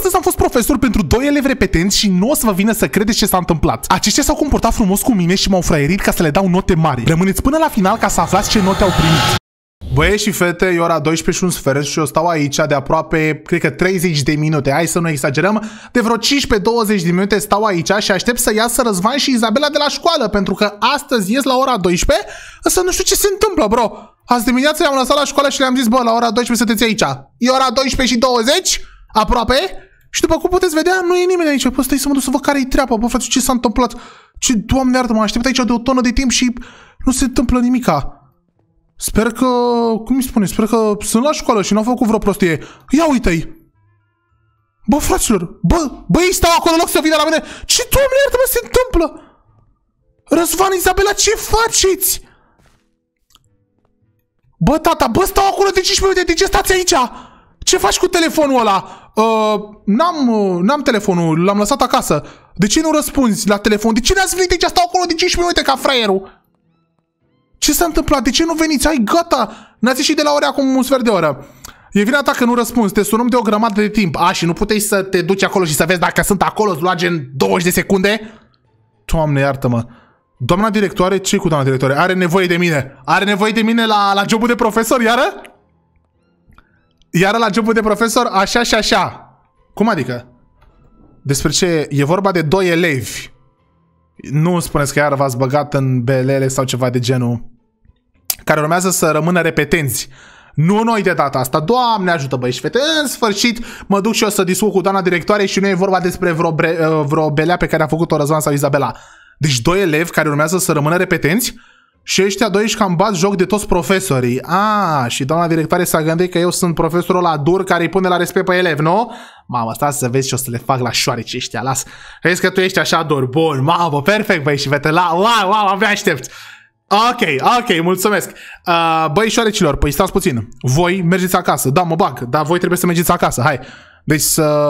Astăzi am fost profesor pentru doi elevi repetenți și nu o să vă vină să credeți ce s-a întâmplat. Aceștia s-au comportat frumos cu mine și m-au fraierit ca să le dau note mari. Rămâneți până la final ca să aflați ce note au primit. Băieți și fete, e ora 12 și un sfert și eu stau aici de aproape, cred că 30 de minute, hai să nu exagerăm, de vreo 15-20 de minute stau aici și aștept să iasă Răzvan și Izabela de la școală, pentru că astăzi ies la ora 12, însă nu știu ce se întâmplă, bro. Azi dimineața i-am lăsat la școală și le-am zis, bă, la ora 12 sunteți aici. E ora 12 și 20, aproape, și după cum puteți vedea, nu e nimeni aici. Păi stai să mă duc să văd care-i treaba. Bă, frate, ce s-a întâmplat? Ce, doamne iartă, mă aștept aici de o tonă de timp și nu se întâmplă nimica. Sper că, cum îmi spune, sper că sunt la școală și n-au făcut vreo prostie. Ia uite-i! Bă, fraților, bă, bă, ei stau acolo în loc să vină la mine. Ce, doamne iartă, mă, se întâmplă? Răzvan, Izabela, ce faceți? Bă, tata, bă, stau acolo de 15 minute, de ce stați aici? Ce faci cu telefonul ăla? uh, n-am, uh, n-am telefonul, l-am lăsat acasă. De ce nu răspunzi la telefon? De ce n-ați venit aici? Deci? Stau acolo de 15 minute ca fraierul. Ce s-a întâmplat? De ce nu veniți? Ai, gata! N-ați ieșit de la ore acum un sfert de oră. E vina ta că nu răspunzi, te sunăm de o grămadă de timp. A, și nu puteai să te duci acolo și să vezi dacă sunt acolo, îți lua gen 20 de secunde? Doamne, iartă-mă. Doamna directoare, ce cu doamna directoare? Are nevoie de mine. Are nevoie de mine la, la jobul de profesor, iară? Iar la început de profesor, așa și așa. Cum adică? Despre ce? E vorba de doi elevi. Nu spuneți că iar v-ați băgat în belele sau ceva de genul. Care urmează să rămână repetenți. Nu noi de data asta, Doamne ajută băi și fete, în sfârșit mă duc și o să discut cu doamna directoare și nu e vorba despre vreo, bre, uh, vreo belea pe care a făcut-o Răzvan sau Izabela. Deci doi elevi care urmează să rămână repetenți și ăștia doi își cam bat joc de toți profesorii. A, și doamna directoare s-a gândit că eu sunt profesorul la dur care îi pune la respect pe elev, nu? Mamă, stați să vezi ce o să le fac la șoareci ăștia, las. Vezi că tu ești așa dur, bun, mamă, perfect, băi, și vete, la, la la. abia aștept. Ok, ok, mulțumesc. Uh, băi, șoarecilor, păi stați puțin. Voi mergeți acasă, da, mă bag, dar voi trebuie să mergeți acasă, hai. Deci să,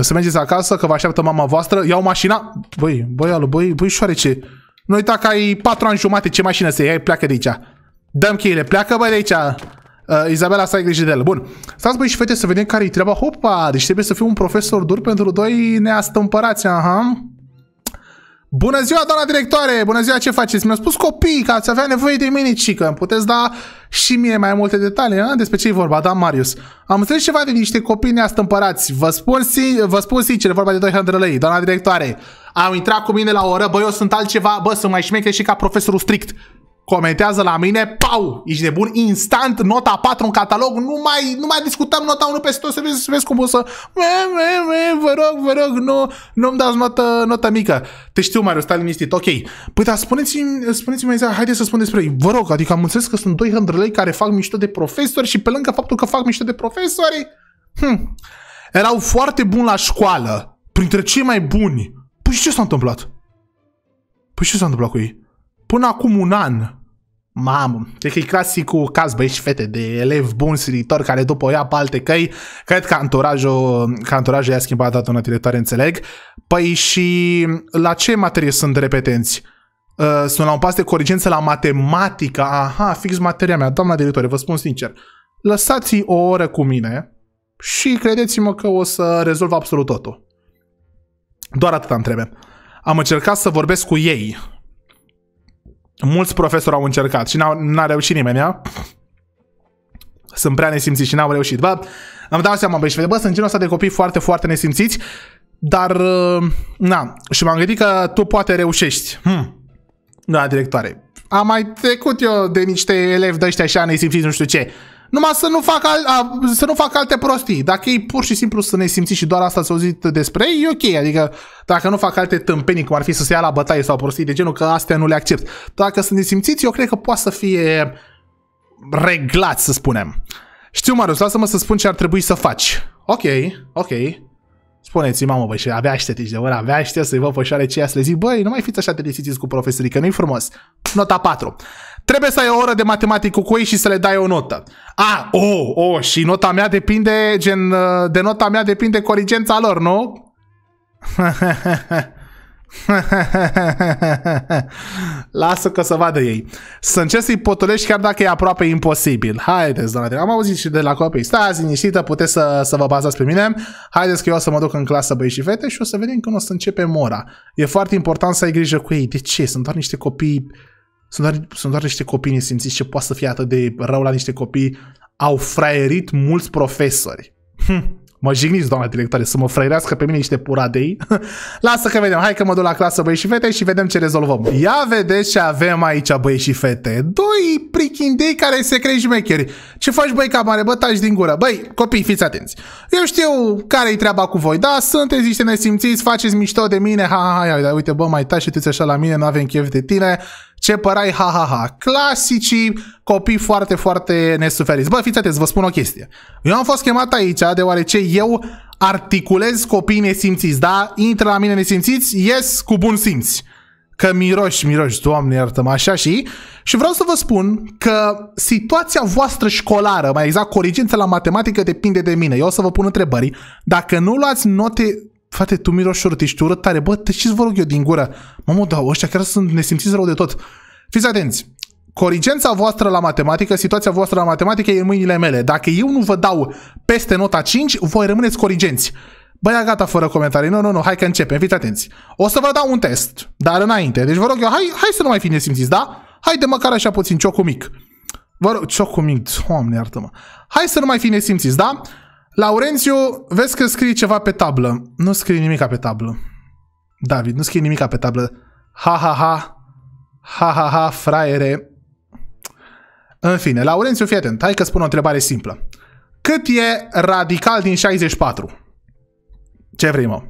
să mergeți acasă, că vă așteaptă mama voastră, iau mașina. Băi, băi, alu, băi, băi, șoarece. Noi dacă ai patru ani jumate, ce mașină să iei, pleacă de aici. Dăm cheile, pleacă bă de aici. Uh, Izabela, să ai grijă de el. Bun. Stați băi și fete să vedem care-i treaba. Hopa, deci trebuie să fiu un profesor dur pentru doi neastâmpărați. Aha. Bună ziua, doamna directoare! Bună ziua, ce faceți? Mi-au spus copiii că ați avea nevoie de minicică. Îmi puteți da și mie mai multe detalii, a? despre ce e vorba, da, Marius? Am înțeles ceva de niște copii neastâmpărați. Vă spun, sin- vă spun sincer, vorba de 200 lei, doamna directoare. Am intrat cu mine la oră, bă, eu sunt altceva, bă, sunt mai șmeche și ca profesorul strict. Comentează la mine, pau, ești de bun, instant, nota 4 în catalog, nu mai, nu mai discutăm nota 1 peste tot, să vezi, să vezi cum o să... Me, me, me, vă rog, vă rog, nu, nu-mi dați notă, notă mică. Te știu, Marius, stai liniștit, ok. Păi, dar spuneți-mi, spuneți-mi exact, haideți să spun despre ei. Vă rog, adică am înțeles că sunt doi lei care fac mișto de profesori și pe lângă faptul că fac mișto de profesori, hm, erau foarte buni la școală, printre cei mai buni. Păi și ce s-a întâmplat? Păi ce s-a întâmplat cu ei? până acum un an, Mamă, cred că e clasicul caz băi, și fete de elev bun silitor care după o ia pe alte căi. Cred că anturajul, că anturajul i-a schimbat una tare înțeleg. Păi și la ce materie sunt repetenți? Uh, sunt la un pas de corigență la matematică. Aha, fix materia mea. Doamna directoare, vă spun sincer. Lăsați o oră cu mine și credeți-mă că o să rezolv absolut totul. Doar atât am trebuie. Am încercat să vorbesc cu ei mulți profesori au încercat și n-a, a reușit nimeni, ia? Sunt prea nesimțiți și n-au reușit. Bă, am dat seama, bă, și vede, bă, sunt genul ăsta de copii foarte, foarte nesimțiți, dar, uh, na, și m-am gândit că tu poate reușești. Hmm. Da, directoare. Am mai trecut eu de niște elevi de ăștia așa nesimțiți, nu știu ce. Numai să nu, fac al, a, să nu fac alte prostii. Dacă ei pur și simplu să ne simți și doar asta să auzit despre ei, e ok. Adică dacă nu fac alte tâmpenii, cum ar fi să se ia la bătaie sau prostii de genul, că astea nu le accept. Dacă să ne simțiți, eu cred că poate să fie reglat, să spunem. Știu, Marius, lasă-mă să spun ce ar trebui să faci. Ok, ok. Spuneți-mi, mamă, băi, și abia aștept de ora, abia aștept să-i văd pe șoareceia să le zic, băi, nu mai fiți așa de cu profesorii, că nu-i frumos. Nota 4. Trebuie să ai o oră de matematică cu ei și să le dai o notă. A, o, oh, o, oh, și nota mea depinde, gen, uh, de nota mea depinde corigența lor, nu? Lasă că să vadă ei. Să încerci să-i potolești chiar dacă e aproape imposibil. Haideți, doamne, am auzit și de la copii. Stați liniștită, puteți să, să vă bazați pe mine. Haideți că eu o să mă duc în clasă băi și fete și o să vedem când o să începe mora. E foarte important să ai grijă cu ei. De ce? Sunt doar niște copii sunt doar, sunt doar niște copii nesimțiți ce poate să fie atât de rău la niște copii. Au fraierit mulți profesori. Hm. Mă jigniți, doamna directoare, să mă frăirească pe mine niște puradei. Lasă că vedem, hai că mă duc la clasă băieți și fete și vedem ce rezolvăm. Ia vedeți ce avem aici băieți și fete. Doi prichindei care se crei jmecheri. Ce faci băi ca mare bătași din gură? Băi, copii, fiți atenți. Eu știu care-i treaba cu voi, da? Sunteți niște nesimțiți, faceți mișto de mine, ha, ha, ha, uite bă, mai tași și așa la mine, nu avem chef de tine ce părai, ha, ha, ha. Clasicii copii foarte, foarte nesuferiți. Bă, fiți atenți, vă spun o chestie. Eu am fost chemat aici deoarece eu articulez copii nesimțiți, da? Intră la mine nesimțiți, ies cu bun simț. Că miroși, miroși, doamne iartă așa și... Și vreau să vă spun că situația voastră școlară, mai exact corigența la matematică, depinde de mine. Eu o să vă pun întrebări. Dacă nu luați note Frate, tu miroși urât, ești urât tare. Bă, te știți, vă rog eu din gura. Mamă, da, ăștia chiar sunt nesimțiți rău de tot. Fiți atenți. Corigența voastră la matematică, situația voastră la matematică e în mâinile mele. Dacă eu nu vă dau peste nota 5, voi rămâneți corigenți. Băia gata fără comentarii. Nu, nu, nu, hai că începem, fiți atenți. O să vă dau un test, dar înainte. Deci vă rog eu, hai, hai să nu mai fi nesimțiți, da? Haide măcar așa puțin, ciocul mic. Vă rog, ciocul mic, oameni, iartă-mă. Hai să nu mai fi nesimțiți, da? Laurențiu, vezi că scrii ceva pe tablă. Nu scrii nimic pe tablă. David, nu scrii nimic pe tablă. Ha, ha, ha. Ha, ha, ha, fraiere. În fine, Laurențiu, fii atent. Hai că spun o întrebare simplă. Cât e radical din 64? Ce vrei, mă?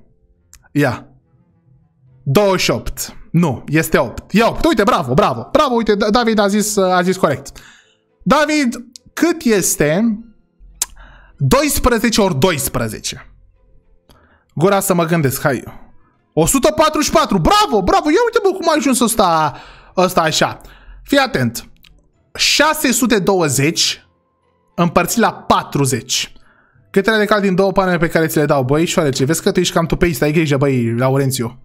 Ia. 28. Nu, este 8. E 8. Uite, bravo, bravo. Bravo, uite, da- David a zis, a zis corect. David, cât este 12 ori 12. Gura să mă gândesc, hai. 144, bravo, bravo, ia uite bă cum a ajuns ăsta, ăsta așa. Fii atent. 620 împărțit la 40. Cât radical din două panele pe care ți le dau, băi, șoarece, vezi că tu ești cam tupeist, ai grijă, băi, Laurențiu.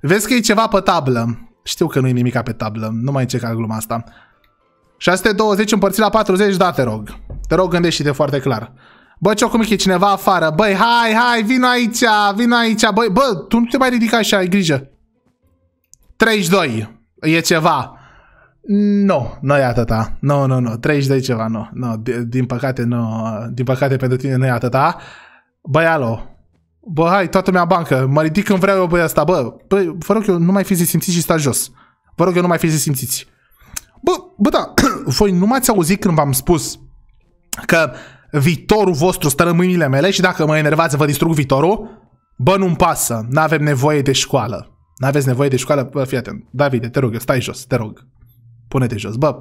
Vezi că e ceva pe tablă. Știu că nu e nimica pe tablă, nu mai încerca gluma asta. 620 împărțit la 40, da, te rog. Te rog, gândește-te foarte clar. Bă, ce cum e cineva afară. Băi, hai, hai, vin aici, vin aici. Băi, bă, tu nu te mai ridica așa, ai grijă. 32. E ceva. Nu, no, nu e atâta. Nu, no, nu, no, nu. No. 32 ceva, nu. No. No, din păcate, nu. No. Din păcate pentru tine nu e atâta. Băi, alo. Bă, hai, toată mea bancă. Mă ridic când vreau eu, băi, asta. Bă, băi, vă rog eu, nu mai fiți simțiți și stați jos. Vă rog eu, nu mai fiți simțiți. Bă, bă, da, voi nu m-ați auzit când v-am spus că viitorul vostru stă în mâinile mele și dacă mă enervați, vă distrug viitorul, bă, nu-mi pasă, n-avem nevoie de școală. N-aveți nevoie de școală? Bă, fii atent. Davide, te rog, stai jos, te rog. Pune-te jos. Bă,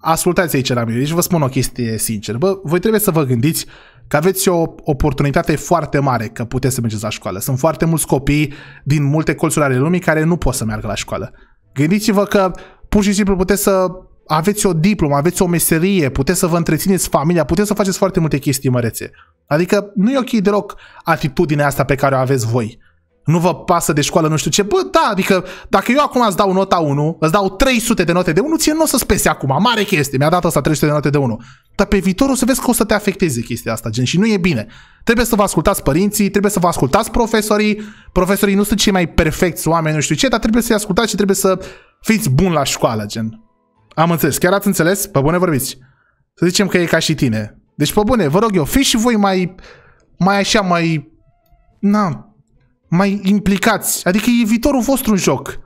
ascultați aici la mine. Deci vă spun o chestie sinceră. Bă, voi trebuie să vă gândiți că aveți o oportunitate foarte mare că puteți să mergeți la școală. Sunt foarte mulți copii din multe colțuri ale lumii care nu pot să meargă la școală. Gândiți-vă că pur și simplu puteți să aveți o diplomă, aveți o meserie, puteți să vă întrețineți familia, puteți să faceți foarte multe chestii mărețe. Adică nu e ok deloc atitudinea asta pe care o aveți voi. Nu vă pasă de școală, nu știu ce. Bă, da, adică dacă eu acum îți dau nota 1, îți dau 300 de note de 1, ție nu o să spese acum. Mare chestie, mi-a dat asta 300 de note de 1. Dar pe viitor o să vezi că o să te afecteze chestia asta, gen, și nu e bine. Trebuie să vă ascultați părinții, trebuie să vă ascultați profesorii. Profesorii nu sunt cei mai perfecți oameni, nu știu ce, dar trebuie să-i ascultați și trebuie să fiți buni la școală, gen. Am înțeles. Chiar ați înțeles? Pe bune vorbiți. Să zicem că e ca și tine. Deci, pe bune, vă rog eu, fiți și voi mai, mai așa, mai... Na, mai implicați. Adică e viitorul vostru în joc.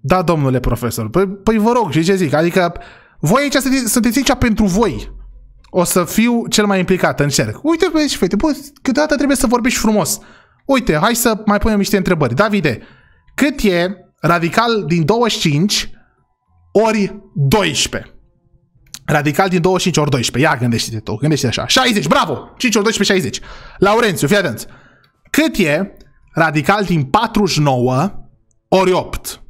Da, domnule profesor. Păi, păi vă rog, și ce zic? Adică voi aici sunteți aici pentru voi. O să fiu cel mai implicat, cerc. Uite, băieți și fete, bă, câteodată trebuie să vorbești frumos. Uite, hai să mai punem niște întrebări. Davide, cât e radical din 25 ori 12. Radical din 25 ori 12. Ia gândește-te tu, gândește așa. 60, bravo! 5 ori 12, 60. Laurențiu, fii atenți. Cât e radical din 49 ori 8?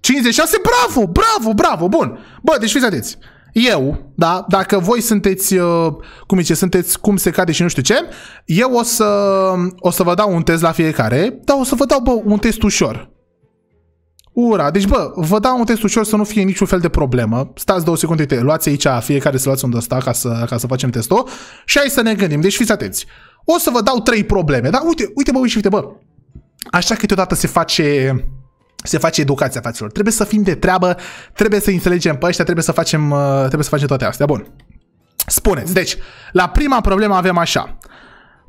56, bravo, bravo, bravo, bun. Bă, deci fiți atenți. Eu, da, dacă voi sunteți, uh, cum zice, sunteți cum se cade și nu știu ce, eu o să, o să vă dau un test la fiecare, dar o să vă dau, bă, un test ușor. Ura! Deci, bă, vă dau un test ușor să nu fie niciun fel de problemă. Stați două secunde, te luați aici, fiecare să luați un ăsta ca să, ca să facem testul și hai să ne gândim. Deci fiți atenți. O să vă dau trei probleme, da? Uite, uite, bă, uite, uite, bă. Așa câteodată se face se face educația faților. Trebuie să fim de treabă, trebuie să înțelegem pe ăștia, trebuie să facem, uh, trebuie să facem toate astea. Bun. Spuneți, deci, la prima problemă avem așa.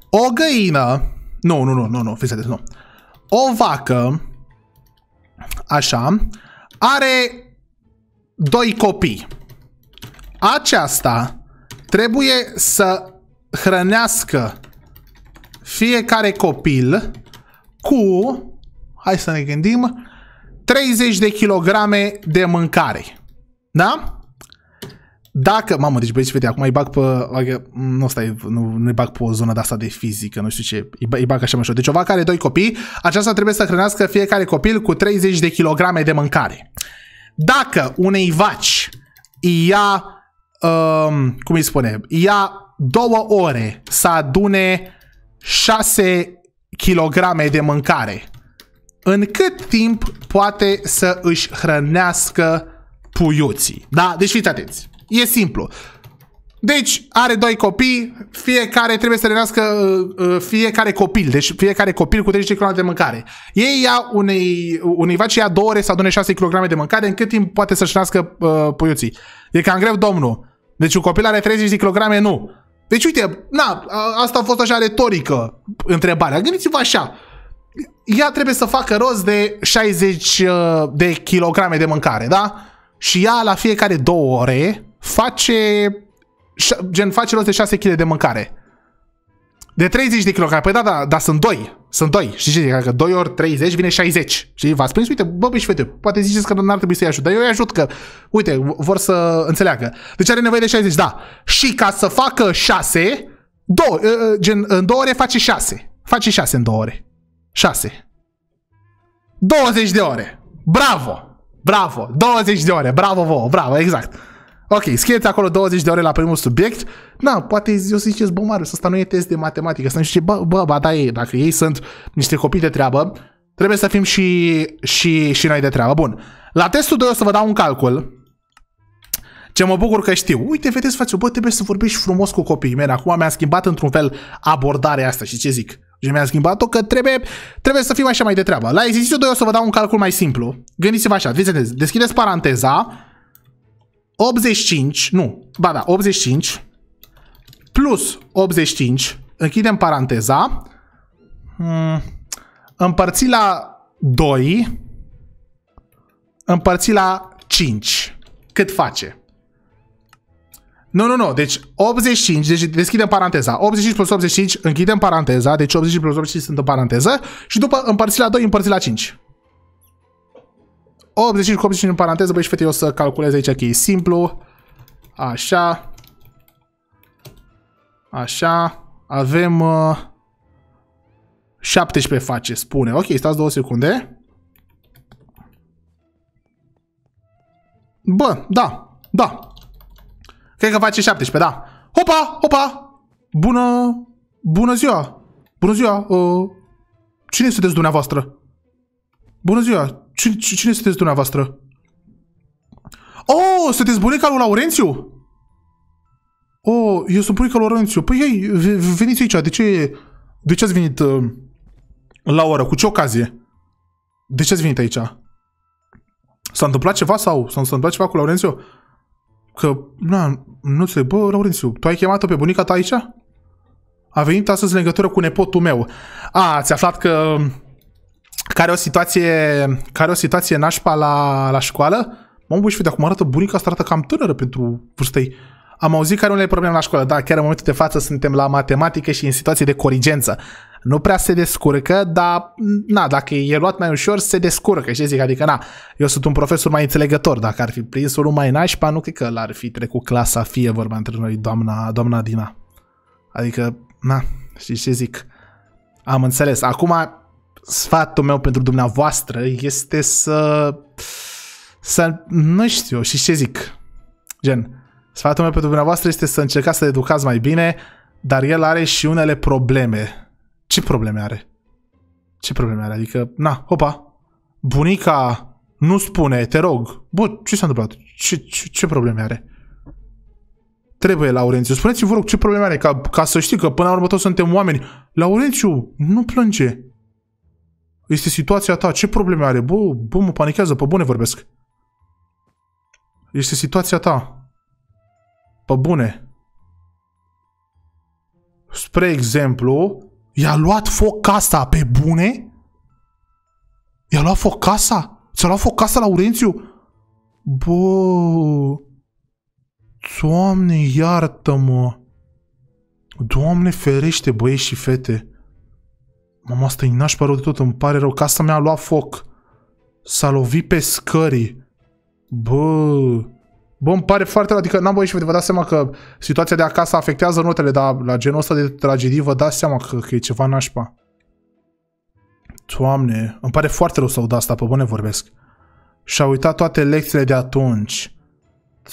O găină, nu, nu, nu, nu, nu, fiți atenți, nu. O vacă Așa. Are doi copii. Aceasta trebuie să hrănească fiecare copil cu, hai să ne gândim, 30 de kilograme de mâncare. Da? Dacă, mamă, deci băieți, fete, acum îi bag pe, adică, mm, nu stai, nu, nu îi bag pe o zonă de asta de fizică, nu știu ce, îi, îi bag așa mai ușor. Deci o vacă are doi copii, aceasta trebuie să hrănească fiecare copil cu 30 de kilograme de mâncare. Dacă unei vaci ia, um, cum îi spune, ia două ore să adune 6 kilograme de mâncare, în cât timp poate să își hrănească puiuții? Da, deci fiți atenți. E simplu. Deci are doi copii, fiecare trebuie să renască uh, uh, fiecare copil, deci fiecare copil cu 30 kg de mâncare. Ei ia unei, unei vaci ia două ore să adune 6 kg de mâncare, în cât timp poate să-și nască uh, puiuții. E cam greu, domnul. Deci un copil are 30 kg, nu. Deci uite, na, asta a fost așa retorică întrebarea. Gândiți-vă așa, ea trebuie să facă rost de 60 uh, de kilograme de mâncare, da? Și ea la fiecare două ore face, gen, face rost de 6 kg de mâncare. De 30 de kg. Păi da, da, dar sunt 2. Sunt 2. Și ce? zic? Că adică 2 ori 30 vine 60. Și V-ați prins? Uite, bă, bă și fete, poate ziceți că nu ar trebui să-i ajut. Dar eu îi ajut că, uite, vor să înțeleagă. Deci are nevoie de 60, da. Și ca să facă 6, două, ă, ă, gen, în 2 ore face 6. Face 6 în 2 ore. 6. 20 de ore. Bravo! Bravo! 20 de ore. Bravo vouă. Bravo, exact. Ok, scrieți acolo 20 de ore la primul subiect. Na, poate eu să ziceți, bă, Marius, asta nu e test de matematică. Să nu știu bă, bă, bă, da, ei, dacă ei sunt niște copii de treabă, trebuie să fim și, și, și noi de treabă. Bun. La testul 2 o să vă dau un calcul. Ce mă bucur că știu. Uite, vedeți, face, bă, trebuie să vorbești frumos cu copiii mei. Acum mi-a schimbat într-un fel abordarea asta și ce zic? Și deci mi-a schimbat-o că trebuie, trebuie să fim așa mai de treabă. La exercițiul 2 o să vă dau un calcul mai simplu. Gândiți-vă așa, Deschideți paranteza 85, nu, ba da, 85 plus 85, închidem paranteza, hmm, împărțit la 2, împărțit la 5. Cât face? Nu, nu, nu. Deci 85, deci deschidem paranteza. 85 plus 85, închidem paranteza. Deci 85 plus 85 sunt în paranteză. Și după împărțit la 2, împărțit la 5. 85 cu 85 în paranteză, băi și fete, eu o să calculez aici că e simplu. Așa. Așa. Avem uh, 17 face, spune. Ok, stați două secunde. Bă, da, da. Cred că face 17, da. Hopa, hopa! Bună, bună ziua! Bună ziua! Uh, cine sunteți dumneavoastră? Bună ziua! Cine, cine sunteți dumneavoastră? Oh, sunteți bunica lui Laurențiu? Oh, eu sunt bunica lui Laurențiu. Păi, ei, veniți aici. De ce, de ce ați venit uh, la oră? Cu ce ocazie? De ce ați venit aici? S-a întâmplat ceva sau s-a întâmplat ceva cu Laurențiu? Că, na, nu știu, Bă, Laurențiu, tu ai chemat-o pe bunica ta aici? A venit astăzi în legătură cu nepotul meu. A, ți-a aflat că care o situație, care o situație nașpa la, la școală. Mă buși, uite, acum arată bunica asta arată cam tânără pentru vârstei. Am auzit că are unele probleme la școală, da, chiar în momentul de față suntem la matematică și în situații de corigență. Nu prea se descurcă, dar, na, dacă e luat mai ușor, se descurcă, și zic, adică, na, eu sunt un profesor mai înțelegător, dacă ar fi prins unul mai nașpa, nu cred că l-ar fi trecut clasa, fie vorba între noi, doamna, doamna Dina. Adică, na, știi ce zic? Am înțeles. Acum, sfatul meu pentru dumneavoastră este să, să nu știu, și ce zic, gen, sfatul meu pentru dumneavoastră este să încercați să educați mai bine, dar el are și unele probleme. Ce probleme are? Ce probleme are? Adică, na, opa, bunica nu spune, te rog, bă, ce s-a întâmplat? Ce, ce, ce probleme are? Trebuie, Laurențiu. Spuneți-mi, vă rog, ce probleme are, ca, ca să știi că până la urmă toți suntem oameni. Laurențiu, nu plânge. Este situația ta. Ce probleme are? Bă, bă, mă panichează, pe bune vorbesc. Este situația ta. Pe bune. Spre exemplu, i-a luat foc casa pe bune? I-a luat foc casa? Ți-a luat foc casa, Urențiu? Bă... Doamne, iartă-mă! Doamne ferește, băieți și fete! Mama, asta e nașpa rău de tot, îmi pare rău. Casa mea a luat foc. S-a lovit pe scări. Bă... Bă, îmi pare foarte rău, adică n-am voie și vă dați seama că situația de acasă afectează notele, dar la genul ăsta de tragedii vă dați seama că, că e ceva nașpa. Doamne, îmi pare foarte rău să aud asta, pe bune vorbesc. Și-a uitat toate lecțiile de atunci.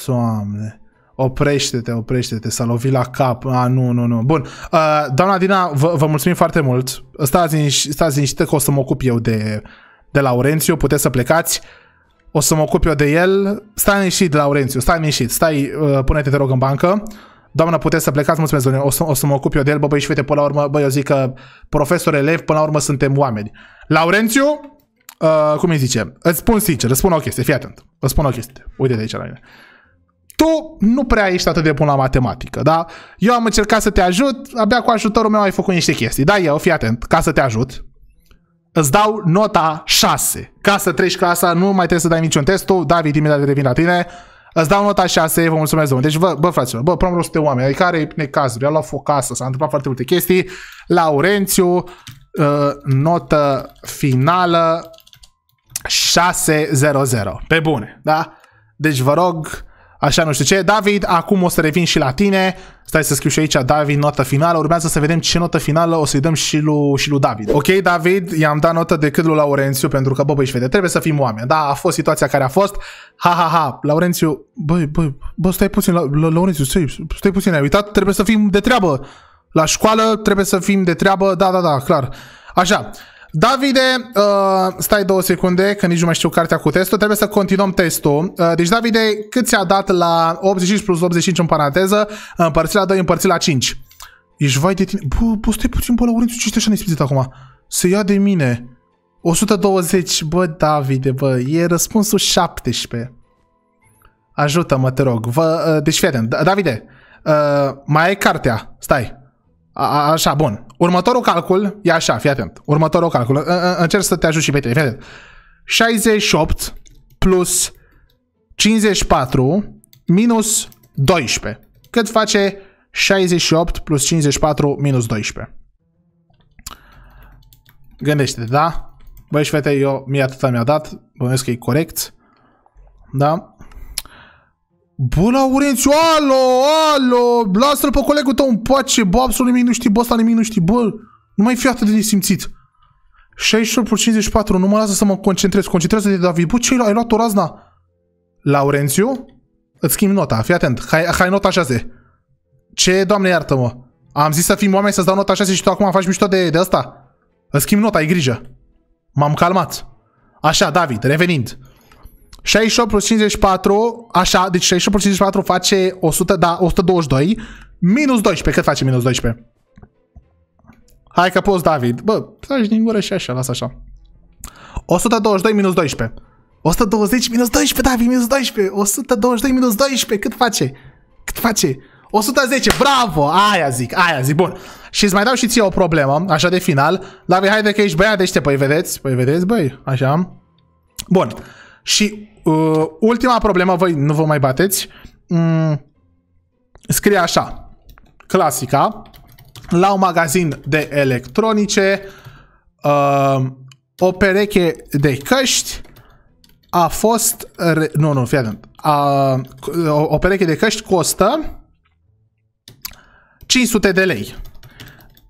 Doamne. Oprește-te, oprește-te, s-a lovit la cap. A, nu, nu, nu. Bun. Uh, doamna Dina, vă, vă mulțumim foarte mult. Stați, în, stați liniștită că o să mă ocup eu de, de Laurențiu. Puteți să plecați. O să mă ocup eu de el. Stai liniștit, Laurențiu, stai liniștit. Stai, uh, pune-te, te rog, în bancă. Doamna, puteți să plecați, mulțumesc, doamne. O să, o să mă ocup eu de el. Bă, băi, și uite, până la urmă, băi, eu zic că profesor, elev, până la urmă suntem oameni. Laurențiu, uh, cum îi zice? Îți spun sincer, îți spun o chestie, fii atent. Îți spun o chestie. Uite de aici la mine. Uh, tu nu prea ești atât de bun la matematică, da? Eu am încercat să te ajut, abia cu ajutorul meu ai făcut niște chestii. Da, eu, fii atent, ca să te ajut, îți dau nota 6. Ca să treci clasa, nu mai trebuie să dai niciun test, tu, David, imediat revin la tine. Îți dau nota 6, vă mulțumesc domnule. Deci, bă, bă fraților, bă, promul de oameni, adică are necazuri, a luat focasă, s-a întâmplat foarte multe chestii. Laurențiu, uh, notă finală 6-0-0, Pe bune, da? Deci vă rog, Așa, nu știu ce. David, acum o să revin și la tine. Stai să scriu și aici, David, notă finală. Urmează să vedem ce notă finală o să-i dăm și lui, și lui David. Ok, David, i-am dat notă cât lui Laurențiu, pentru că, bă, băi, vede, trebuie să fim oameni. Da, a fost situația care a fost. Ha, ha, ha. Laurențiu, băi, băi, bă, stai puțin, la, la, Laurențiu, stai, stai puțin, ai uitat, trebuie să fim de treabă. La școală trebuie să fim de treabă, da, da, da, clar. Așa, Davide, uh, stai două secunde, că nici nu mai știu cartea cu testul. Trebuie să continuăm testul. Uh, deci, Davide, cât ți-a dat la 85 plus 85 în paranteză, împărțit la 2, împărțit la 5? Ești vai de tine. Bă, bă stai puțin, bă, Laurențiu, ce ești așa nespizit acum? Se ia de mine. 120, bă, Davide, bă, e răspunsul 17. Ajută-mă, te rog. Vă, uh, deci, fii atent. Da, Davide, uh, mai ai cartea. Stai. A, așa, bun. Următorul calcul e așa, fii atent. Următorul calcul. A, a, încerc să te ajut și pe tine, fii atent. 68 plus 54 minus 12. Cât face 68 plus 54 minus 12? Gândește-te, da? Băi și fete, eu, mie atâta mi-a dat. Bănuiesc că e corect. Da? Bă, Laurențiu, alo, alo, lasă-l pe colegul tău în pace, bă, absolut nimic nu știi, bă, asta nimic nu știi, bă, nu mai fi atât de nesimțit. 68 54, nu mă lasă să mă concentrez, concentrează-te, David, bă, ce ai luat o razna? Laurențiu? Îți schimb nota, fii atent, hai, hai nota 6. Ce, doamne, iartă-mă, am zis să fim oameni să-ți dau nota 6 și tu acum faci mișto de, de asta? Îți schimb nota, ai grijă. M-am calmat. Așa, David, revenind. 68 plus 54, așa, deci 68 plus 54 face 100, da, 122. Minus 12, cât face minus 12? Hai că poți, David. Bă, stai din gură și așa, lasă așa. 122 minus 12. 120 minus 12, David, minus 12. 122 minus 12, cât face? Cât face? 110, bravo! Aia zic, aia zic, bun. Și îți mai dau și ție o problemă, așa de final. David, de că ești băiat te păi vedeți? Păi vedeți, băi, așa. Bun. Și uh, ultima problemă, voi nu vă mai bateți. Mm, scrie așa, clasica, la un magazin de electronice, uh, o pereche de căști a fost... Re... Nu, nu, fii atent. o, o pereche de căști costă 500 de lei.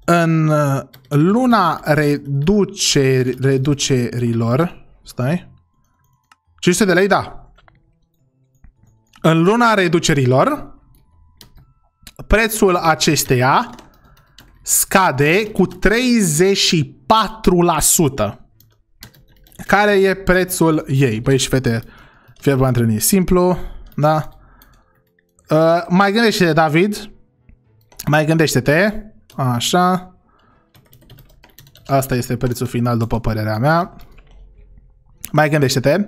În uh, luna reduceri, reducerilor, stai, 500 de lei, da. În luna reducerilor, prețul acesteia scade cu 34%. Care e prețul ei? Băi și fete, fie vă întâlni simplu, da? Uh, mai gândește-te, David. Mai gândește-te. Așa. Asta este prețul final, după părerea mea. Mai gândește-te.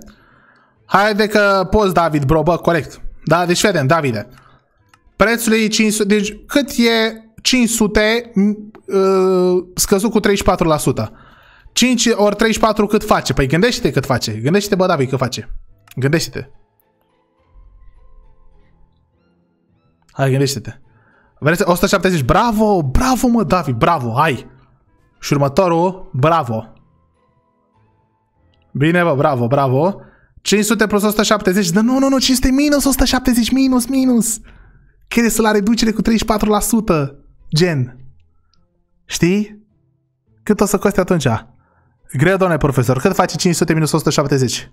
Haide că poți, David, bro, bă, corect. Da, deci vedem, Davide. Prețul e 500, deci cât e 500 ă, scăzut cu 34%. 5 ori 34 cât face? Păi gândește-te cât face. Gândește-te, bă, David, cât face. Gândește-te. Hai, gândește-te. Vreți 170. Bravo, bravo, mă, David, bravo, hai. Și următorul, bravo. Bine, bă, bravo, bravo. 500 plus 170, dar nu, nu, nu, 500 minus 170, minus, minus. Chiar să la reducere cu 34%, gen. Știi? Cât o să coste atunci? Greu, doamne profesor, cât face 500 minus 170?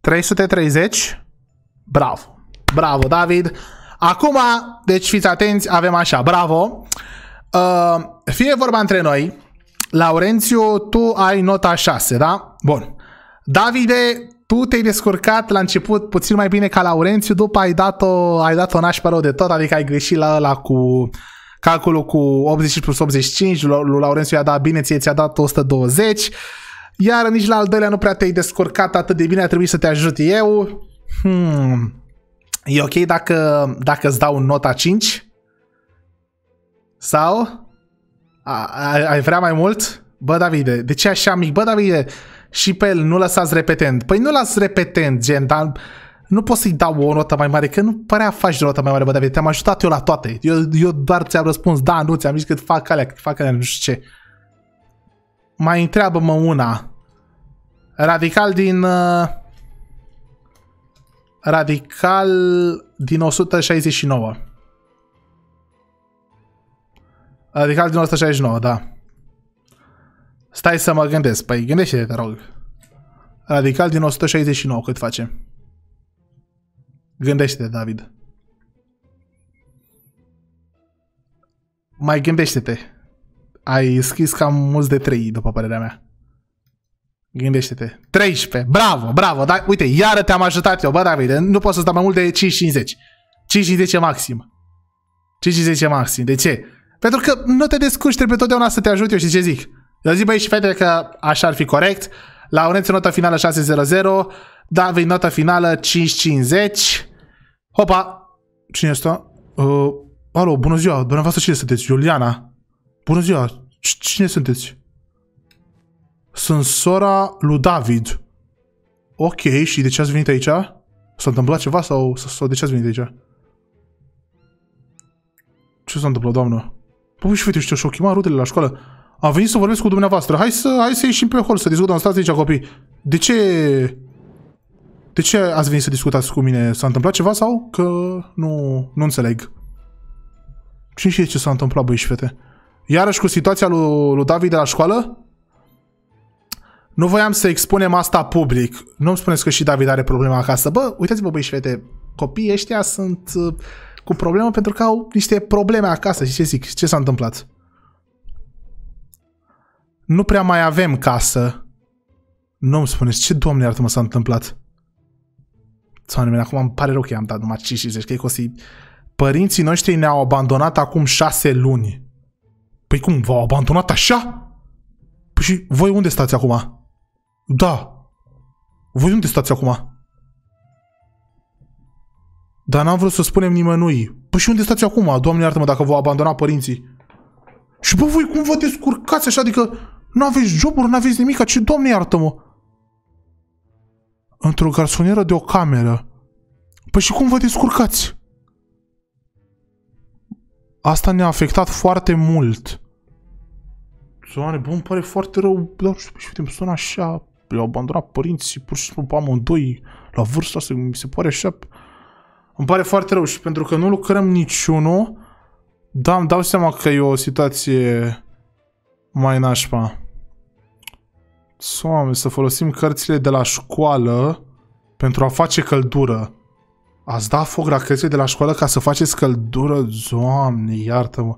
330? Bravo! Bravo, David! Acum, deci fiți atenți, avem așa, bravo! Uh, fie vorba între noi, Laurențiu, tu ai nota 6, da? Bun. Davide, tu te-ai descurcat la început puțin mai bine ca Laurențiu, după ai dat-o, ai dat-o nașpa de tot, adică ai greșit la ăla cu calculul cu 80 plus 85, lui Laurențiu i-a dat bine, ție ți-a dat 120, iar nici la al doilea nu prea te-ai descurcat atât de bine, a trebuit să te ajut eu. Hmm. E ok dacă, dacă îți dau nota 5? Sau? ai vrea mai mult? Bă, Davide, de ce așa mic? Bă, Davide, și pe el nu lăsați repetent. Păi nu las repetent, gen, dar nu pot să-i dau o notă mai mare, că nu părea faci de o notă mai mare, bă, David, te-am ajutat eu la toate. Eu, eu doar ți-am răspuns, da, nu, ți-am zis că fac alea, că fac alea, nu știu ce. Mai întreabă-mă una. Radical din... Uh, radical din 169. Radical din 169, da. Stai să mă gândesc. Păi gândește-te, te rog. Radical din 169, cât face? Gândește-te, David. Mai gândește-te. Ai scris cam mulți de 3, după părerea mea. Gândește-te. 13. Bravo, bravo. Da, uite, iară te-am ajutat eu, bă, David. Nu pot să-ți mai mult de 5-50. 5 5,50 maxim. 5 5,50 maxim. De ce? Pentru că nu te descurci, trebuie totdeauna să te ajut eu și ce zic. Eu zic, băi și fete, că așa ar fi corect. La uneți nota finală Da, vei nota finală 5-50. Hopa! Cine este? Uh, alo, bună ziua, dumneavoastră cine sunteți? Iuliana. Bună ziua, cine sunteți? Sunt sora lui David. Ok, și de ce ați venit aici? S-a întâmplat ceva sau, sau de ce ați venit aici? Ce s-a întâmplat, doamnă? Păi și uite, știu, și-o chema rudele la școală. Am venit să vorbesc cu dumneavoastră. Hai să, hai să ieșim pe hol, să discutăm. Stați aici, copii. De ce... De ce ați venit să discutați cu mine? S-a întâmplat ceva sau? Că nu, nu înțeleg. Cine știe ce s-a întâmplat, băi și fete? Iarăși cu situația lui, lui David de la școală? Nu voiam să expunem asta public. Nu-mi spuneți că și David are problema acasă. Bă, uitați-vă, băi și fete, copiii ăștia sunt... Uh, cu problemă pentru că au niște probleme acasă. Și ce zic? Ce s-a întâmplat? Nu prea mai avem casă. Nu îmi spuneți ce, doamne, iartă mă s-a întâmplat. nu acum îmi pare rău că i-am dat numai 50, că, că o să Părinții noștri ne-au abandonat acum șase luni. Păi cum, v-au abandonat așa? Păi și voi unde stați acum? Da. Voi unde stați acum? Dar n-am vrut să spunem nimănui. Păi și unde stați acum? Doamne iartă-mă dacă vă abandona părinții. Și bă, voi cum vă descurcați așa? Adică nu aveți joburi, nu aveți nimic, Ce doamne iartă-mă. Într-o garsonieră de o cameră. Păi și cum vă descurcați? Asta ne-a afectat foarte mult. Doamne, bă, îmi pare foarte rău, dar și uite, sună așa, le-au abandonat părinții, pur și simplu pe amândoi, la vârsta asta, mi se pare așa, îmi pare foarte rău și pentru că nu lucrăm niciunul, da, îmi dau seama că e o situație mai nașpa. Soame, să folosim cărțile de la școală pentru a face căldură. Ați dat foc la cărțile de la școală ca să faceți căldură? Doamne, iartă-mă.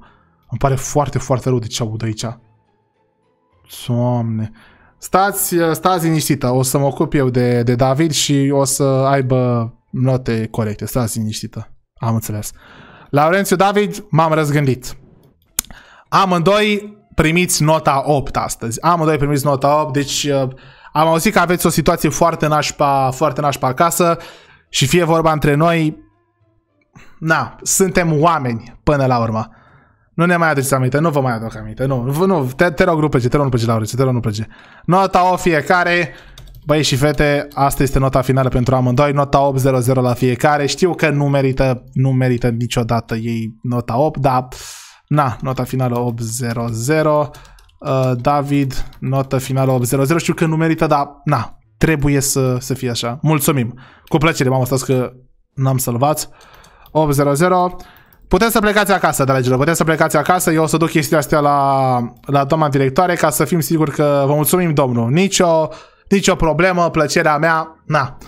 Îmi pare foarte, foarte rău de ce aud aici. Doamne. Stați, stați liniștită, o să mă ocup eu de, de David și o să aibă note corecte. Stați liniștită. Am înțeles. Laurențiu David, m-am răzgândit. Amândoi primiți nota 8 astăzi. Amândoi primiți nota 8, deci uh, am auzit că aveți o situație foarte nașpa, foarte nașpa acasă și fie vorba între noi, na, suntem oameni până la urmă. Nu ne mai aduceți aminte, nu vă mai aduc aminte, nu, nu, te, te rog, nu plece, te rog, nu la Laurențiu, te rog, nu plece. Nota o fiecare, Băi și fete, asta este nota finală pentru amândoi, nota 8-0-0 la fiecare. Știu că nu merită, nu merită niciodată ei nota 8, dar na, nota finală 0 Uh, David, notă finală 8-0-0 Știu că nu merită, dar na, trebuie să, să fie așa. Mulțumim. Cu plăcere, mamă, stați că n-am salvat. 0 Puteți să plecați acasă, dragilor, puteți să plecați acasă. Eu o să duc chestia astea la, la doamna directoare ca să fim siguri că vă mulțumim, domnul. Nicio nici o problemă, plăcerea mea, na.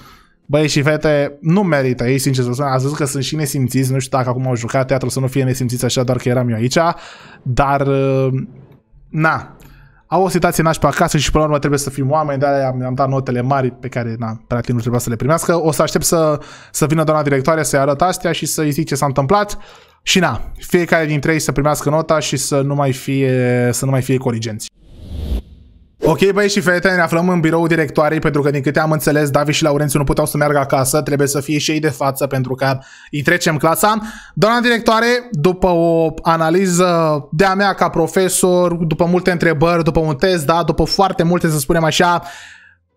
Băi și fete, nu merită ei, sincer să spun. A zis că sunt și nesimțiți, nu știu dacă acum au jucat teatru să nu fie nesimțiți așa, doar că eram eu aici, dar, uh, na, au o situație nașpa acasă și până la urmă trebuie să fim oameni, de-aia am, am dat notele mari pe care, na, practic nu trebuia să le primească. O să aștept să, să vină doamna directoare să-i arăt astea și să-i zic ce s-a întâmplat și na, fiecare dintre ei să primească nota și să nu mai fie, să nu mai fie corigenți. Ok, băi și fete, ne aflăm în birou directoarei pentru că, din câte am înțeles, David și Laurențiu nu puteau să meargă acasă, trebuie să fie și ei de față pentru că îi trecem clasa. Doamna directoare, după o analiză de-a mea ca profesor, după multe întrebări, după un test, da, după foarte multe, să spunem așa,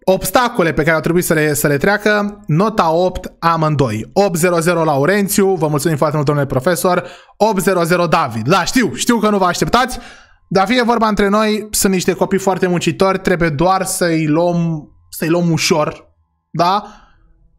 obstacole pe care au trebuit să le, să le treacă, nota 8 amândoi. 800 Laurențiu, vă mulțumim foarte mult, domnule profesor, 800 David. Da, știu, știu că nu vă așteptați, dar fie vorba între noi, sunt niște copii foarte muncitori, trebuie doar să-i luăm, să-i luăm ușor, da?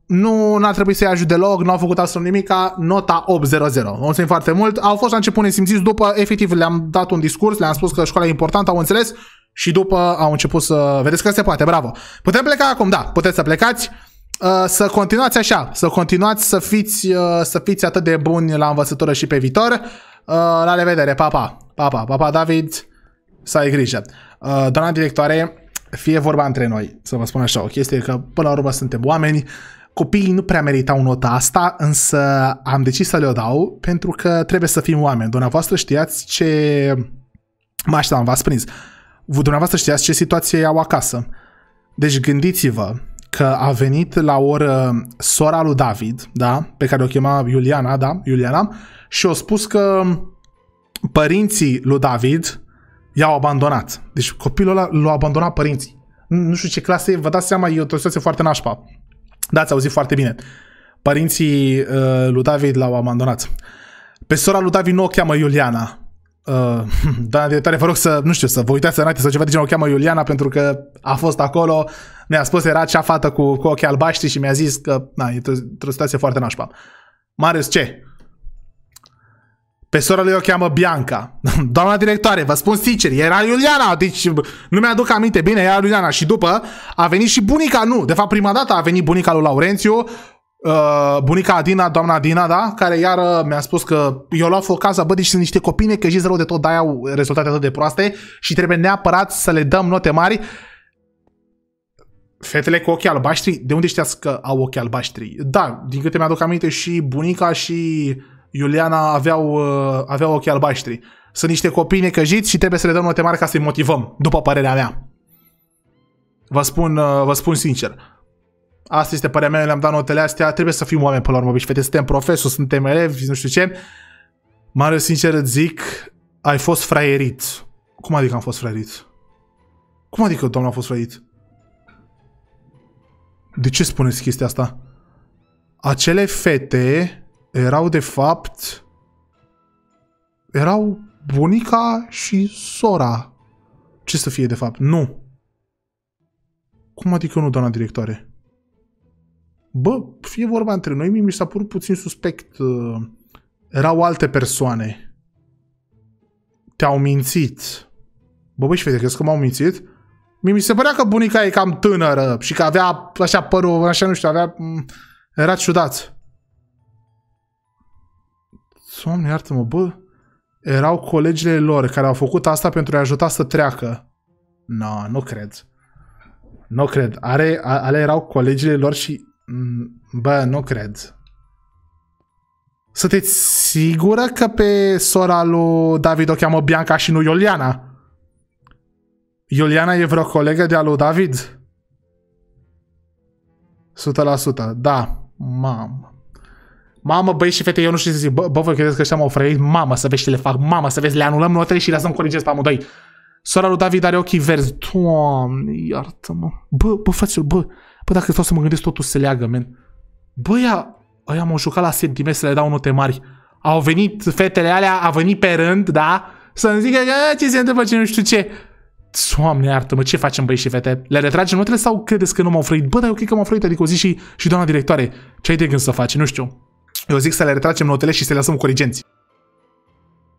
Nu n-a trebuit să-i ajut deloc, nu au făcut absolut ca nota 800. Mulțumim foarte mult. Au fost la început nesimțiți, după efectiv le-am dat un discurs, le-am spus că școala e importantă, au înțeles și după au început să... Vedeți că se poate, bravo. Putem pleca acum, da, puteți să plecați uh, să continuați așa, să continuați să fiți, uh, să fiți atât de buni la învățătură și pe viitor. Uh, la revedere, papa! Papa, papa David, să ai grijă. Uh, doamna directoare, fie vorba între noi, să vă spun așa, o chestie că până la urmă suntem oameni, copiii nu prea meritau nota asta, însă am decis să le-o dau pentru că trebuie să fim oameni. Dumneavoastră știați ce mă așteptam, v-ați prins. Dumneavoastră știați ce situație au acasă. Deci gândiți-vă că a venit la oră sora lui David, da, pe care o chema Iuliana, da, Iuliana, și au spus că părinții lui David i-au abandonat. Deci copilul ăla l-au abandonat părinții. Nu știu ce clasă e, vă dați seama, e o situație foarte nașpa. Da, ați auzit foarte bine. Părinții uh, lui David l-au abandonat. Pe sora lui David nu o cheamă Iuliana. Uh, de tare vă rog să, nu știu, să vă uitați să sau ceva de genul, o cheamă Iuliana pentru că a fost acolo, ne-a spus, era cea fată cu, cu ochii albaștri și mi-a zis că, na, e o, o situație foarte nașpa. Marius, ce? Pe sora lui o cheamă Bianca. Doamna directoare, vă spun sincer, era Iuliana, deci nu mi-aduc aminte bine, era Iuliana. Și după a venit și bunica, nu, de fapt prima dată a venit bunica lui Laurențiu, Uh, bunica Adina, doamna Adina, da, care iar uh, mi-a spus că eu luat o casă, bă, deci sunt niște copii necăjiți rău de tot, dar au rezultate atât de proaste și trebuie neapărat să le dăm note mari. Fetele cu ochii albaștri, de unde știați că au ochii albaștri? Da, din câte mi-aduc aminte și bunica și uh, Iuliana aveau, uh, aveau ochii albaștri. Sunt niște copii necăjiți și trebuie să le dăm note mari ca să-i motivăm, după părerea mea. Vă spun, uh, vă spun sincer. Asta este părerea mea, le-am dat notele astea, trebuie să fim oameni până la urmă, bici, fete, suntem profesori, suntem elevi, nu știu ce. Mare sincer îți zic, ai fost fraierit. Cum adică am fost fraierit? Cum adică domnul a fost fraierit? De ce spuneți chestia asta? Acele fete erau de fapt erau bunica și sora. Ce să fie de fapt? Nu. Cum adică nu, doamna directoare? Bă, fie vorba între noi, mi s-a părut puțin suspect. Uh, erau alte persoane. Te-au mințit. Bă, băi, și vede, crezi că m-au mințit? Mi se părea că bunica e cam tânără și că avea așa părul, așa nu știu, avea... Mm, era ciudat. Doamne, iartă-mă, bă, erau colegile lor care au făcut asta pentru a ajuta să treacă. No, nu cred. Nu cred. Are, ale erau colegile lor și... Mm, bă, nu cred. Sunteți sigură că pe sora lui David o cheamă Bianca și nu Iuliana? Iuliana e vreo colegă de-a lui David? 100%, da. Mamă. Mamă, băieți și fete, eu nu știu ce să zic. Bă, bă voi credeți că ăștia m-au frăit? Mamă, să vezi ce le fac. Mamă, să vezi, le anulăm notele și lăsăm corigeți pe amândoi. Sora lui David are ochii verzi. Doamne, iartă-mă. Bă, bă, frăților, bă. Bă, dacă stau să mă gândesc, totul se leagă, men. Bă, ia, ăia m-au jucat la sentiment să le dau note mari. Au venit fetele alea, a venit pe rând, da? Să-mi zică, eh, ce se întâmplă, ce nu știu ce. Doamne, iartă-mă, ce facem băi și fete? Le retragem notele sau credeți că nu m-au frăit? Bă, dar eu cred că m-au frăit, adică o zi și, și doamna directoare, ce ai de gând să faci? Nu știu. Eu zic să le retragem notele și să le lăsăm corigenți.